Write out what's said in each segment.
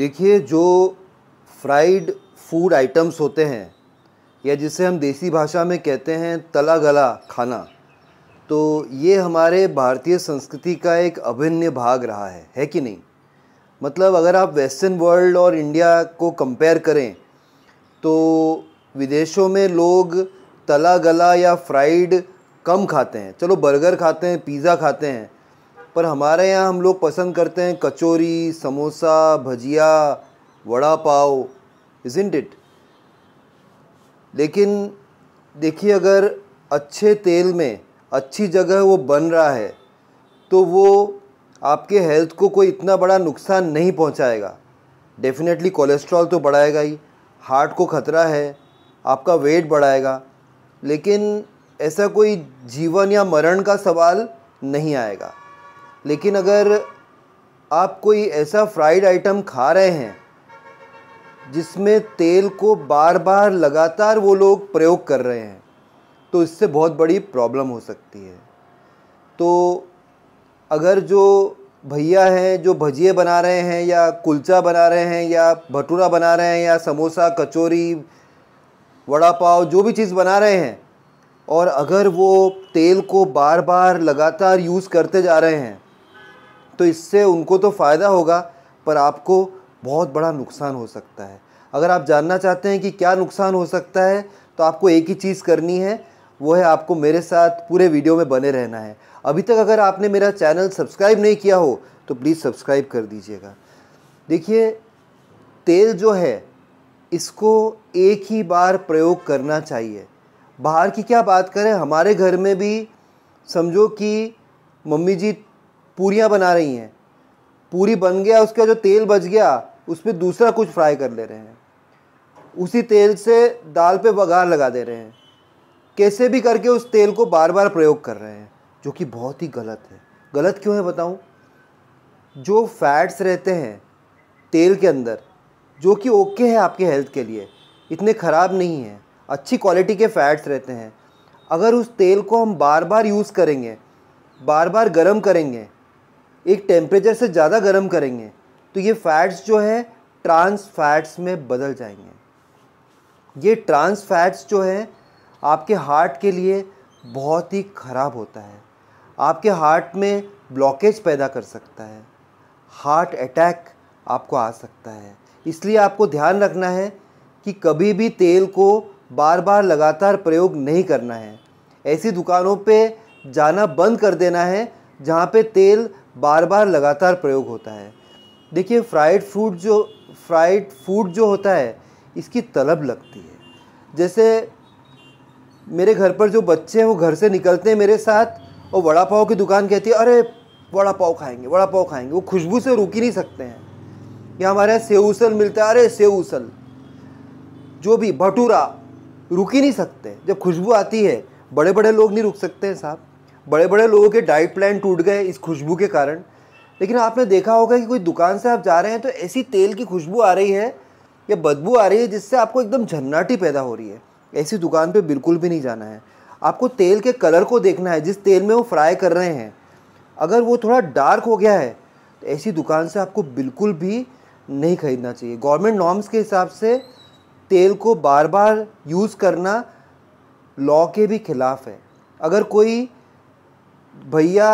देखिए जो fried food items होते हैं या जिसे हम देसी भाषा में कहते हैं तला गला खाना तो ये हमारे भारतीय संस्कृति का एक अभिन्न भाग रहा है है कि नहीं मतलब अगर आप वेस्टर्न वर्ल्ड और इंडिया को कंपेयर करें तो विदेशों में लोग तला गला या फ्राइड कम खाते हैं चलो बर्गर खाते हैं पिज़्ज़ा खाते हैं पर हमारे यहाँ हम लोग पसंद करते हैं कचौरी समोसा भजिया वड़ा पाव इजेंट इट लेकिन देखिए अगर अच्छे तेल में अच्छी जगह वो बन रहा है तो वो आपके हेल्थ को कोई इतना बड़ा नुकसान नहीं पहुंचाएगा डेफिनेटली कोलेस्ट्रॉल तो बढ़ाएगा ही हार्ट को ख़तरा है आपका वेट बढ़ाएगा लेकिन ऐसा कोई जीवन या मरण का सवाल नहीं आएगा लेकिन अगर आप कोई ऐसा फ्राइड आइटम खा रहे हैं जिसमें तेल को बार बार लगातार वो लोग प्रयोग कर रहे हैं तो इससे बहुत बड़ी प्रॉब्लम हो सकती है तो अगर जो भैया हैं जो भजिए बना रहे हैं या कुलचा बना रहे हैं या भटूरा बना रहे हैं या समोसा कचौरी वड़ा पाव जो भी चीज़ बना रहे हैं और अगर वो तेल को बार बार लगातार यूज़ करते जा रहे हैं तो इससे उनको तो फ़ायदा होगा पर आपको बहुत बड़ा नुकसान हो सकता है अगर आप जानना चाहते हैं कि क्या नुकसान हो सकता है तो आपको एक ही चीज़ करनी है वो है आपको मेरे साथ पूरे वीडियो में बने रहना है अभी तक अगर आपने मेरा चैनल सब्सक्राइब नहीं किया हो तो प्लीज़ सब्सक्राइब कर दीजिएगा देखिए तेल जो है इसको एक ही बार प्रयोग करना चाहिए बाहर की क्या बात करें हमारे घर में भी समझो कि मम्मी जी पूरियाँ बना रही हैं पूरी बन गया उसका जो तेल बच गया उस पर दूसरा कुछ फ्राई कर ले रहे हैं उसी तेल से दाल पे बघार लगा दे रहे हैं कैसे भी करके उस तेल को बार बार प्रयोग कर रहे हैं जो कि बहुत ही गलत है गलत क्यों है बताऊँ जो फैट्स रहते हैं तेल के अंदर जो कि ओके है आपके हेल्थ के लिए इतने ख़राब नहीं हैं अच्छी क्वालिटी के फैट्स रहते हैं अगर उस तेल को हम बार बार यूज़ करेंगे बार बार गर्म करेंगे एक टेम्परेचर से ज़्यादा गर्म करेंगे तो ये फैट्स जो है ट्रांस फैट्स में बदल जाएंगे ये ट्रांस फैट्स जो है आपके हार्ट के लिए बहुत ही ख़राब होता है आपके हार्ट में ब्लॉकेज पैदा कर सकता है हार्ट अटैक आपको आ सकता है इसलिए आपको ध्यान रखना है कि कभी भी तेल को बार बार लगातार प्रयोग नहीं करना है ऐसी दुकानों पे जाना बंद कर देना है जहाँ पे तेल बार बार लगातार प्रयोग होता है देखिए फ्राइड फूड जो फ्राइड फूड जो होता है इसकी तलब लगती है जैसे मेरे घर पर जो बच्चे हैं वो घर से निकलते हैं मेरे साथ और वड़ा पाव की दुकान कहती है अरे वड़ा पाव खाएंगे वड़ा पाव खाएंगे वो खुशबू से रुक ही नहीं सकते हैं या हमारे यहाँ सेव उसल मिलता है अरे सेव उसल जो भी भटूरा रुक ही नहीं सकते जब खुशबू आती है बड़े बड़े लोग नहीं रुक सकते हैं साहब बड़े बड़े लोगों के डाइट प्लान टूट गए इस खुशबू के कारण लेकिन आपने देखा होगा कि कोई दुकान से आप जा रहे हैं तो ऐसी तेल की खुशबू आ रही है या बदबू आ रही है जिससे आपको एकदम झन्नाटी पैदा हो रही है ऐसी दुकान पर बिल्कुल भी नहीं जाना है आपको तेल के कलर को देखना है जिस तेल में वो फ्राई कर रहे हैं अगर वो थोड़ा डार्क हो गया है तो ऐसी दुकान से आपको बिल्कुल भी नहीं खरीदना चाहिए गवर्नमेंट नॉर्म्स के हिसाब से तेल को बार बार यूज़ करना लॉ के भी खिलाफ है अगर कोई भैया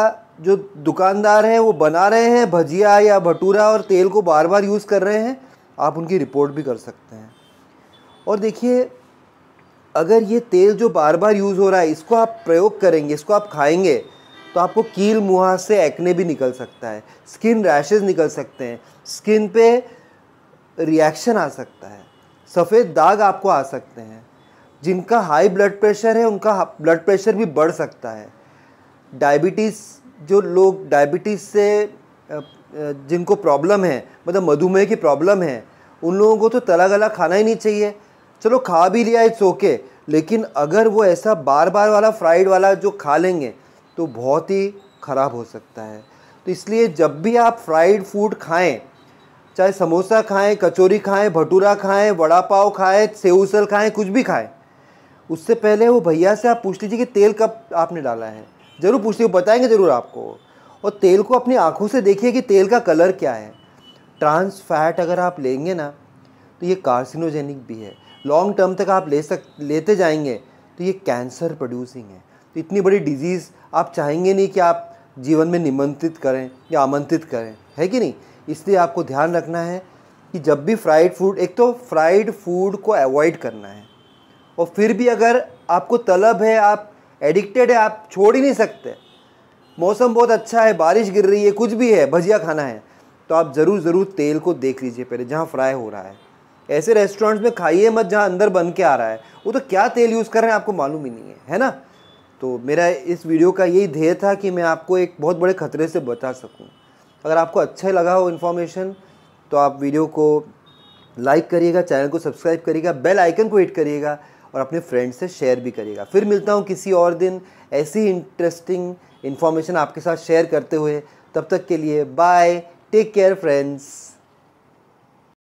जो दुकानदार हैं वो बना रहे हैं भजिया या भटूरा और तेल को बार बार यूज़ कर रहे हैं आप उनकी रिपोर्ट भी कर सकते हैं और देखिए अगर ये तेल जो बार बार यूज़ हो रहा है इसको आप प्रयोग करेंगे इसको आप खाएंगे तो आपको कील मुहा से एक्ने भी निकल सकता है स्किन रैशेज निकल सकते हैं स्किन पे रिएक्शन आ सकता है सफ़ेद दाग आपको आ सकते हैं जिनका हाई ब्लड प्रेशर है उनका ब्लड प्रेशर भी बढ़ सकता है डायबिटीज़ जो लोग डायबिटीज़ से जिनको प्रॉब्लम है मतलब मधुमेह की प्रॉब्लम है उन लोगों को तो तला गला खाना ही नहीं चाहिए चलो खा भी लिया इट्स ओके लेकिन अगर वो ऐसा बार बार वाला फ्राइड वाला जो खा लेंगे तो बहुत ही ख़राब हो सकता है तो इसलिए जब भी आप फ्राइड फूड खाएं चाहे समोसा खाएं कचौरी खाएं भटूरा खाएं वड़ा पाव खाएं सेव उसल खाएं कुछ भी खाएं उससे पहले वो भैया से आप पूछ लीजिए कि तेल कब आपने डाला है ज़रूर पूछते हो बताएंगे ज़रूर आपको और तेल को अपनी आँखों से देखिए कि तेल का कलर क्या है ट्रांस फैट अगर आप लेंगे ना तो ये कार्सिनोजेनिक भी है लॉन्ग टर्म तक आप ले सक लेते जाएंगे तो ये कैंसर प्रोड्यूसिंग है तो इतनी बड़ी डिजीज़ आप चाहेंगे नहीं कि आप जीवन में निमंत्रित करें या आमंत्रित करें है कि नहीं इसलिए आपको ध्यान रखना है कि जब भी फ्राइड फूड एक तो फ्राइड फूड को अवॉइड करना है और फिर भी अगर आपको तलब है आप एडिक्टेड है आप छोड़ ही नहीं सकते मौसम बहुत अच्छा है बारिश गिर रही है कुछ भी है भजिया खाना है तो आप ज़रूर ज़रूर तेल को देख लीजिए पहले जहाँ फ्राई हो रहा है ऐसे रेस्टोरेंट्स में खाइए मत जहाँ अंदर बन के आ रहा है वो तो क्या तेल यूज़ कर रहे हैं आपको मालूम ही नहीं है है ना तो मेरा इस वीडियो का यही ध्येय था कि मैं आपको एक बहुत बड़े खतरे से बता सकूँ अगर आपको अच्छा लगा हो इन्फॉर्मेशन तो आप वीडियो को लाइक करिएगा चैनल को सब्सक्राइब करिएगा बेल आइकन को हिट करिएगा और अपने फ्रेंड से शेयर भी करिएगा फिर मिलता हूँ किसी और दिन ऐसी इंटरेस्टिंग इन्फॉर्मेशन आपके साथ शेयर करते हुए तब तक के लिए बाय टेक केयर फ्रेंड्स